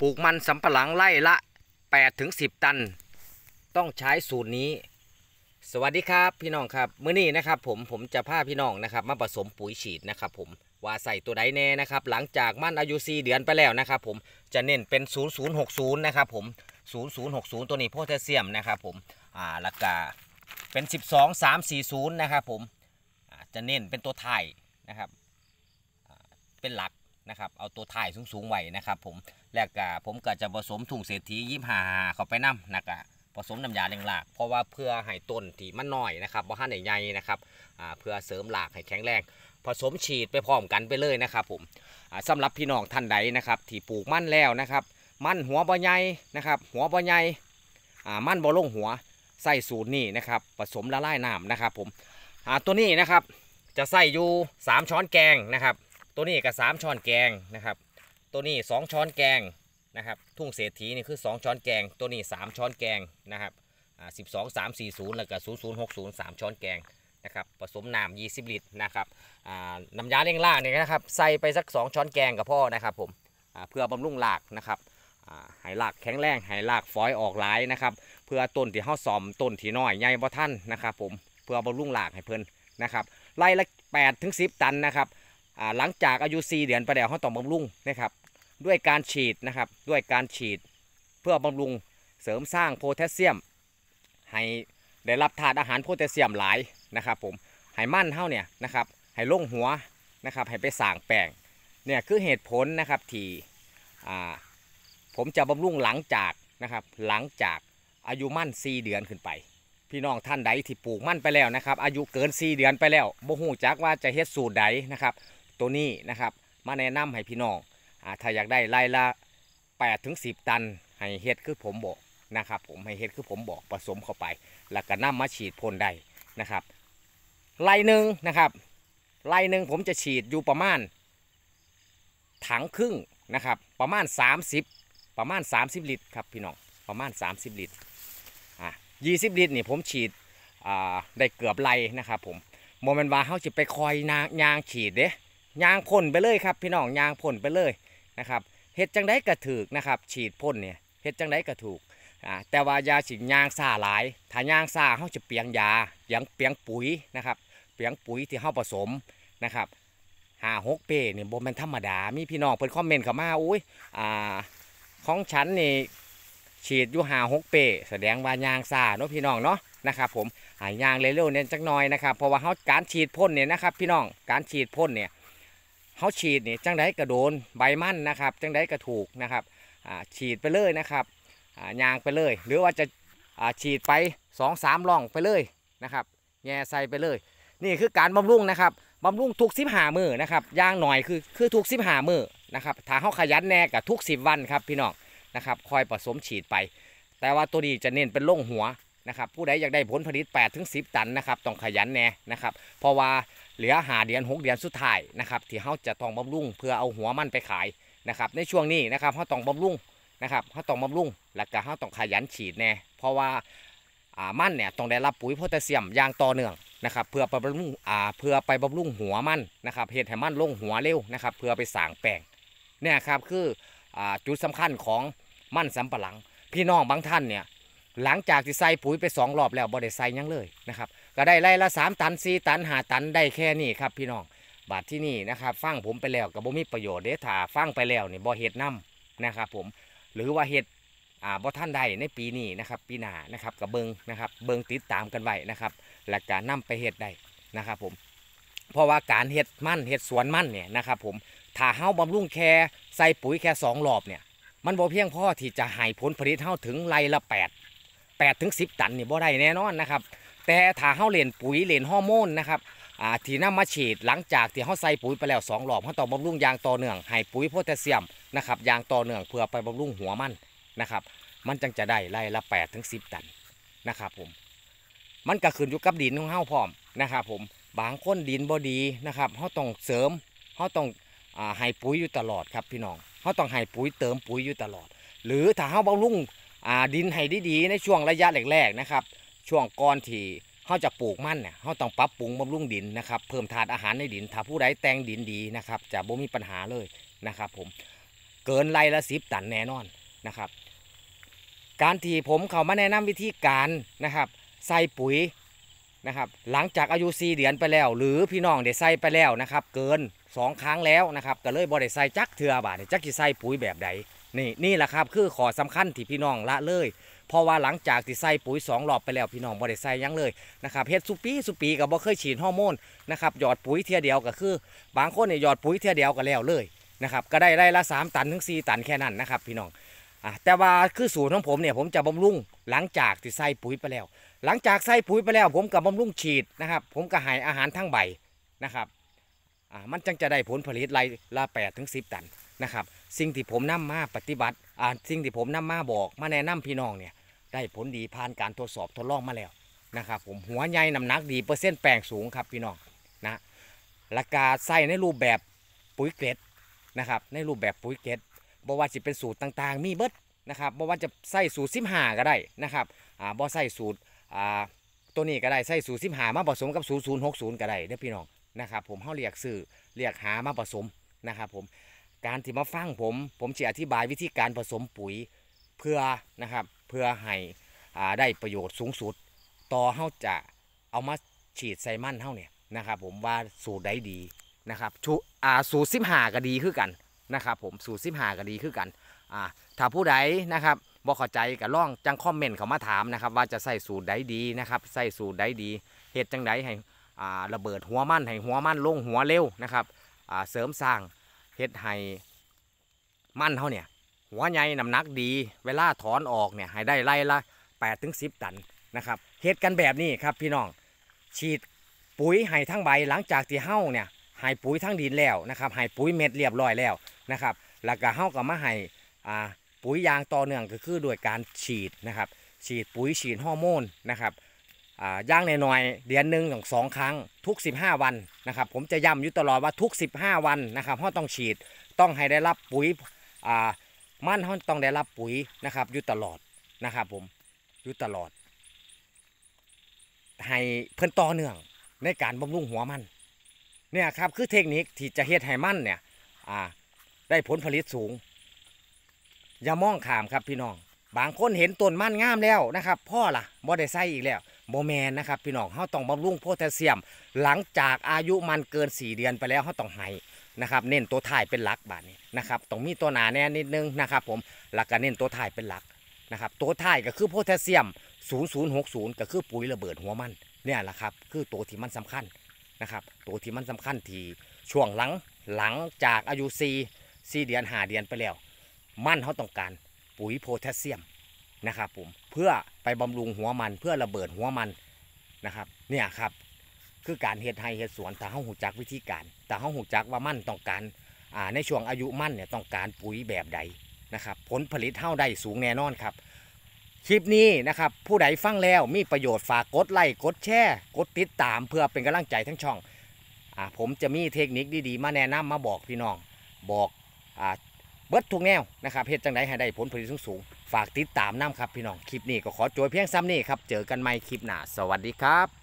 ปลูกมันสำปะหลังไล่ละ 8-10 ตัน ต้องใช้สูตรนี้ สวัสดีครับพี่น้องครับเมื่อนี้นะครับผมผมจะพาพี่น้องนะครับมาผสมปุ๋ยฉีดนะครับผม ว่าใส่ตัว ใดแน่นะครับ หลังจากมันอายุ4เดือนไปแล้วนะครับผม จะเน้นเป็น0060นะครับผม0060 ตัวนี้โพแทสเซียมนะครับผม อ่าราคาเป็น 12340นะครับผมจะเน้นเป็นตัวไทยนะครับเป็นหลักนะครับเอาตัวถ่ายสูงๆไว้นะครับ ผมแล้วก็ผมก็จะผสมถุงเศรษฐียิบหาเข้าไปน้ำนะครับผสมน้ำยาเลี้ยงหลากเพราะว่าเพื่อให้ต้นที่มันน้อยนะครับพ่าห้านใหญ่นะครับเพื่อเสริมหลากให้แข็งแรง ผสมฉีดไปพร้อมกันไปเลยนะครับ ผมสำหรับพี่น้องท่านใดนะครับที่ปลูกมั่นแล้วนะครับ มั่นหัวบ่ใหญ่นะครับ หัวบ่ใหญ่มั่นบ่ลงหัวใส่สูตรนี่นะครับ ผสมละลายน้ำนะครับ ผมตัวนี้นะครับจะใส่อยู่3ช้อนแกงนะครับตัวนี้ก็สามช้อนแกงนะครับ ตัวนี้สองช้อนแกงนะครับ ทุ่งเศรษฐีนี่คือสองช้อนแกง ตัวนี้สามช้อนแกงนะครับสิบสองสามสี่ศูนย์แล้วก็ศูนย์ศูนย์หกศูนย์สามช้อนแกงนะครับ ผสมน้ำยี่สิบลิตรนะครับน้ำยาเลี้ยงรากเนี่ยนะครับ ใส่ไปสักสองช้อนแกงกับพ่อนะครับ ผมเพื่อบำรุงลากนะครับหายหลักแข็งแรงหายหลักฟอยออกหลายนะครับ เพื่อต้นที่ห่อซอมต้นที่น้อยใหญ่บ่ท่านนะครับ ผม เพื่อบำรุงหลากให้เพิ่นนะครับไล่ละ8ถึง10 ตันนะครับหลังจากอายุ 4 เดือนไปแล้วเขาต้องบำรุงนะครับด้วยการฉีดนะครับด้วยการฉีดเพื่อบำรุงเสริมสร้างโพแทสเซียมให้ได้รับธาตุอาหารโพแทสเซียมหลายนะครับผมให้มั่นเท่าเนี่ยนะครับให้ล่งหัวนะครับ ให้ไปสางแปลงเนี่ยคือเหตุผลนะครับที่ผมจะบำรุงหลังจากนะครับหลังจากอายุมั่น4 เดือนขึ้นไป พี่น้องท่านใดที่ปลูกมั่นไปแล้วนะครับอายุเกิน 4 เดือนไปแล้วบ่หูจักว่าจะเฮ็ดสูตรใดนะครับตัวนี้นะครับ มาแนะนำให้พี่น้องอถ้าอยากได้ไล่ละ8ถึง10 ตันให้เฮ็ดคือผมบอกนะครับผม ให้เฮ็ดคือผมบอกผสมเข้าไป แล้วก็นำมาฉีดพ่นได้นะครับไล่หนึ่งนะครับไล่หนึ่งผมจะฉีดอยู่ประมาณ ถังครึ่งนะครับ ประมาณ 30 ประมาณ 30 ลิตรครับพี่น้อง ประมาณ 30 ลิตร อ่ะยีลิตรนี่ผมฉีดได้เกือบไล่นะครับผมโมเมนต์ว่าเขาจะไปคอยนางยางฉีดเด้ยางพ่นไปเลยครับพี่น้องยางพ่นไปเลยนะครับเฮ็ดจังได้กระถือนะครับ ฉีดพ่นเนี่ยเฮ็ดจังได้กระถูกแต่ว่ายาฉีดยางซาหลาย ถ้ายางซาเขาจะเปียงยาอย่างเปียงปุ๋ยนะครับ เปียงปุ๋ยที่เขาผสมนะครับหาหกเปย์เนี่ยบ่มันธรรมดา มีพี่น้องเพิ่นคอมเมนต์เข้ามาอุ้ยอ่าของฉันนี่ฉีดอยู่หาหกเป์แสดงว่ายางซาเนาะพี่น้องเนาะนะครับ ผมหายางเร็วๆเนี่ยจังน้อยนะครับเพราะว่าเขาการฉีดพ่นเนี่ยนะครับพี่น้องการฉีดพ่นเนี่ยเขาฉีดนี่จังไดกระโดนใบมั่นนะครับจังไดกระถูกนะครับฉีดไปเลยนะครับยางไปเลย หรือว่าจะฉีดไป2อสามล่องไปเลยนะครับแง่ใส่ไปเลย นี่คือการบำรุงนะครับบำรุง ทุกสิบหามือนะครับยางหน่อยคือคือทุกสิบหามือนะครับถ้าเขาขยันแน่กับทุกสิบวันครับพี่น้องนะครับคอยผสมฉีดไป แต่ว่าตัวนี้จะเน้นเป็นล่งหัวนะครับผู้ใดอยากได้ผลผลิต8ถึงสิตันนะครับต้องขยันแน่นะครับเพราะว่าเหลือหาเดือนหกเดือนสุดท้ายนะครับที่เขาจะต้องบำรุงเพื่อเอาหัวมันไปขายนะครับ ในช่วงนี้นะครับเขาต้องบำรุงนะครับเขาต้องบำรุง และก็เขาต้องขยันฉีดแน่เพราะว่ามันเนี่ยต้องได้รับปุ๋ยโพแทสเซียมอย่างต่อเนื่องนะครับเพื่อไปบำรุงเพื่อไปบำรุงหัวมันนะครับเหตุให้มันลงหัวเร็วนะครับ เพื่อไปสางแปลงเนี่ยครับคืออจุดสำคัญของมันสำปะหลัง พี่น้องบางท่านเนี่ยหลังจากที่ใส่ปุ๋ยไปสองรอบ แล้วบ่ได้ใส่ยังเลยนะครับก็ได้ไร่ละสามตันสี่ตันหาตันได้แค่นี้ครับ พี่น้อง บาทที่นี่นะครับ ฟังผมไปแล้วกับบ่มีประโยชน์เด้ถ้าฟังไปแล้วนี่บ่เห็ดน้ำนะครับ ผมหรือว่าเห็ดอ่าบ่ท่านใดในปีนี้นะครับปีหน้านะครับกับเบิงนะครับ เบิงติดตามกันไว้นะครับหลักการนำไปเห็ดได้นะครับ ผม เพราะว่าการเห็ดมั่นเห็ดสวนมั่นเนี่ยนะครับ ผมถ้าเฮาบำรุงแค่ใส่ปุ๋ยแค่สองรอบเนี่ย มันบ่เพียงพอที่จะหายผลผลิตเฮาถึงไรละแปดแปดถึงสิบตันนี่บ่ได้แน่นอนนะครับแต่ถ้าเขาเล่นปุ๋ยเล่นฮอร์โมนนะครับทีน้ำมาฉีดหลังจากที่เขาใส่ปุ๋ยไปแล้ว2หลอดเขาต้องบำรุงยางต่อเนื่องให้ปุ๋ยโพแทสเซียมนะครับยางต่อเนื่องเพื่อไปบำรุงหัวมันนะครับ มันจังจะได้ไร่ละ8ถึง10ตันนะครับผมมันก็ขึ้นอยู่กับดินของเขาพร้อมนะครับ ผมบางคนดินบ่ดีนะครับเขาต้องเสริมเขาต้องอให้ปุ๋ยอยู่ตลอดครับพี่น้องเขาต้องให้ปุ๋ยเติมปุ๋ยอยู่ตลอด หรือถ้าเขาบำรุงดินให้ดีๆในช่วงระยะแรกๆนะครับช่วงก่อนที่เขาจะปลูกมันเนี่ยเขาต้องปรับปรุงบำรุงดินนะครับเพิ่มธาตุอาหารในดิน ถ้าผู้ใดแต่งดินดีนะครับ จะบ่มีปัญหาเลยนะครับ ผมเกินไรละสิบตันแน่นอนนะครับ การที่ผมเขามาแนะนำวิธีการนะครับใส่ปุ๋ยนะครับหลังจากอายุีเดือนไปแล้ว หรือพี่น้องได้ใส่ไปแล้วนะครับ เกิน 2 ครั้งแล้วนะครับก็เลยบ่ิดใส่จักเถื่อบาทจักจะใส่ปุ๋ยแบบใดนี่นี่แหละครับ คือขอสำคัญที่พี่น้องละเลยเพราะว่าหลังจากที่ใส่ปุ๋ย2รอบไปแล้วพี่น้องบ่ได้ใส่ยังเลยนะครับเฮ็ดสุปีสุปีกับบ่เคยฉีดฮอร์โมนนะครับหยอดปุ๋ยเทียเดียวก็คือ บางคนเนี่ยหยอดปุ๋ยเทียเดียวก็แล้วเลยนะครับก็ได้ไร่ละ 3 ตันถึง 4 ตันแค่นั้นนะครับพี่น้องแต่ว่าคือสูตรของผมเนี่ยผมจะบำรุงหลังจากที่ใส่ปุ๋ยไปแล้ว หลังจากใส่ปุ๋ยไปแล้ว ผมกับบำรุงฉีดนะครับ ผมก็หายอาหารทั้งใบนะครับมันจังจะได้ผลผลิตไร่ละแปดถึงสิบตันนะครับสิ่งที่ผมนำมาปฏิบัติสิ่งที่ผมนำมาบอกมาแนะนำพี่น้องเนี่ยได้ผลดีผ่านการทดสอบทดลองมาแล้วนะครับผมหัวใหญ่น้ำหนักดีเปอร์เซ็นต์แปลงสูงครับพี่น้องนะราคาใส่ในรูปแบบปุ๋ยเกล็ดนะครับ ในรูปแบบปุ๋ยเกล็ดบอว่าจะเป็นสูตรต่าง ๆ มีเบิดนะครับบอว่าจะใส่สูตรซิมหาก็ได้นะครับอ่าบอใส่สูตรอ่าตัวนี้ก็ได้ใส่สูตรซิมหามาผสมกับสูตรศูนย์หกศูนย์ก็ได้เด้อพี่น้องนะครับ ผมเขาเรียกสื่อเรียกหามาผสมนะครับ ผมการที่มาฟังผม ผมจะอธิบายวิธีการผสมปุ๋ยเพื่อนะครับเพื่อให้ได้ประโยชน์สูงสุดต่อเขาจะเอามาฉีดไซมันเ่าเนี่ยนะครับผมว่าสูตรใดดีนะครับชูอ่าสูตรสิบหาก็ดีขึ้นกันนะครับผมสูตรสิบหาก็ดีขึ้นกันอ่าถ้าผู้ใดนะครับบอเข้าใจกับล่องจังคอมเมนต์เขามาถามนะครับ ว่าจะใส่สูตรใดดีนะครับใส่สูตรใดดี เหตุจังใดให้อ่าระเบิดหัวมันให้หัวมันลงหัวเร็วนะครับอ่าเสริมสร้างเห็ดให้มันเท่าเนี่ยหัวใหญ่น้ำหนักดี เวลาถอนออกเนี่ยให้ได้ไล่ละ8ถึง10 ตันนะครับเฮ็ดกันแบบนี้ครับ พี่น้อง ฉีดปุ๋ยให้ทั้งใบ หลังจากที่เห่าเนี่ยให้ปุ๋ยทั้งดินแล้วนะครับให้ปุ๋ยเม็ดเรียบร้อยแล้วนะครับแล้วก็เห่าก็มาให้อ่าปุ๋ยยางต่อเนื่องก็คือโดยการฉีดนะครับฉีดปุ๋ยฉีดฮอร์โมนนะครับย่างในหน่อยเดือนหนึ่งสองครั้งทุก 15 วันนะครับ ผมจะย้ำอยู่ตลอดว่าทุก 15 วันนะครับเขาต้องฉีดต้องให้ได้รับปุ๋ยมัน้อาต้องได้รับปุ๋ยนะครับอยู่ตลอดนะครับ ผมอยู่ตลอด ให้เพิ่นต่อเนื่องในการบำรุงหัวมัน เนี่ยครับคือเทคนิคที่จะเฮ็ดให้มันเนี่ยได้ผลผลิตสูง อย่ามองขามครับพี่น้อง บางคนเห็นต้นมันงามแล้วนะครับพ่อล่ะบ่ได้ใส่อีกแล้วโบแมนนะครับพี่น้องเขาต้องบำรุงโพแทสเซียม หลังจากอายุมันเกิน 4 เดือนไปแล้วเขาต้องให้นะครับเน้นตัวถ่ายเป็นหลักบาทนี้นะครับต้องมีตัวหนาแน่นิดนึงนะครับ ผมหลักการเน้นตัวถ่ายเป็นหลักนะครับ ตัวถ่ายก็คือโพแทสเซียม 0060 ก็คือปุ๋ยระเบิดหัวมันเนี่ยแหละครับคือตัวที่มันสำคัญนะครับตัวที่มันสำคัญที่ช่วงหลังหลังจากอายุ4ีเดือน5เดือนไปแล้วมันเขาต้องการปุ๋ยโพแทสเซียมนะครับผมเพื่อไปบำรุงหัวมันเพื่อระเบิดหัวมันนะครับ เนี่ยครับคือการเฮ็ดไฮเฮ็ดสวนแต่เอาหูจักวิธีการ แต่เอาหูจักว่ามั่นต้องการอ่าในช่วงอายุมั่นเนี่ยต้องการปุ๋ยแบบใดนะครับผลผลิตเท่าได้สูงแน่นอนครับ คลิปนี้นะครับ ผู้ใดฟังแล้วมีประโยชน์ฝากกดไลค์กดแชร์กดติดตามเพื่อเป็นกำลังใจทั้งช่องอ่าผมจะมีเทคนิคดีๆ มาแนะนำมาบอกพี่น้อง บอกอ่าเบิดทุกแนวนะครับเพ็ดจังไดให้ได้ผลผลิตสูงๆฝากติดตามน้ำครับพี่น้องคลิปนี้ก็ขอจวยเพียงซ้ำนี่ครับ เจอกันใหม่คลิปหน้าสวัสดีครับ